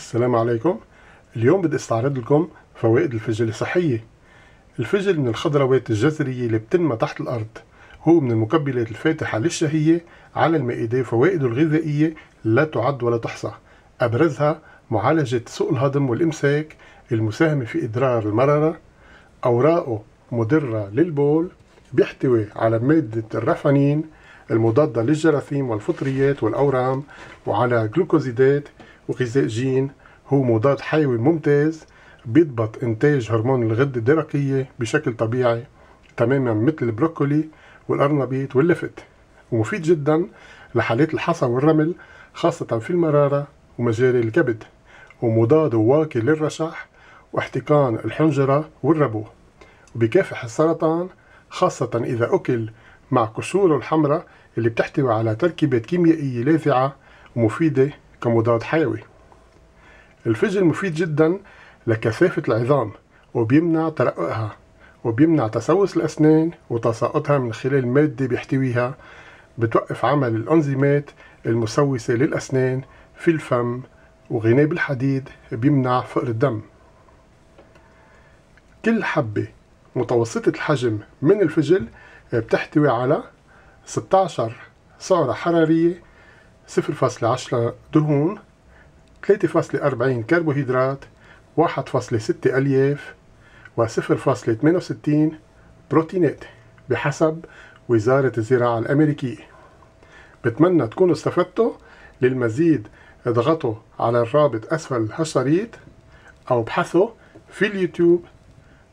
السلام عليكم اليوم بدي استعرض لكم فوائد الفجل الصحية الفجل من الخضروات الجذرية اللي بتنمى تحت الأرض هو من المكبلات الفاتحة للشهية على المائدة فوائده الغذائية لا تعد ولا تحصى أبرزها معالجة سوء الهضم والإمساك المساهمة في إدرار المرارة أوراقه مضرة للبول بيحتوي على مادة الرفانين المضادة للجراثيم والفطريات والأورام وعلى جلوكوزيدات وغذاء جين هو مضاد حيوي ممتاز بيضبط إنتاج هرمون الغدة الدرقية بشكل طبيعي تماما مثل البروكولي والقرنبيط واللفت ومفيد جدا لحالات الحصى والرمل خاصة في المرارة ومجاري الكبد ومضاد واقي للرشح واحتقان الحنجرة والربو وبكافح السرطان خاصة إذا أكل مع قشوره الحمراء اللي بتحتوي على تركيبات كيميائية لاذعة ومفيدة كمضاد حيوي الفجل مفيد جدا لكثافة العظام وبيمنع ترققها وبيمنع تسوس الأسنان وتساقطها من خلال مادة بيحتويها بتوقف عمل الأنزيمات المسوسة للأسنان في الفم وغناب بالحديد بيمنع فقر الدم كل حبة متوسطة الحجم من الفجل بتحتوي على 16 سعرة حرارية 0.10 دهون 3.40 كربوهيدرات 1.6 ألياف و 0.68 بروتينات بحسب وزارة الزراعة الأمريكية بتمنى تكونوا استفدتوا للمزيد اضغطوا على الرابط أسفل هالشريط أو ابحثوا في اليوتيوب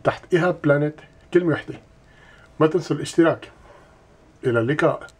تحت إيهاب بلانت كلمة وحدة ما تنسوا الاشتراك إلى اللقاء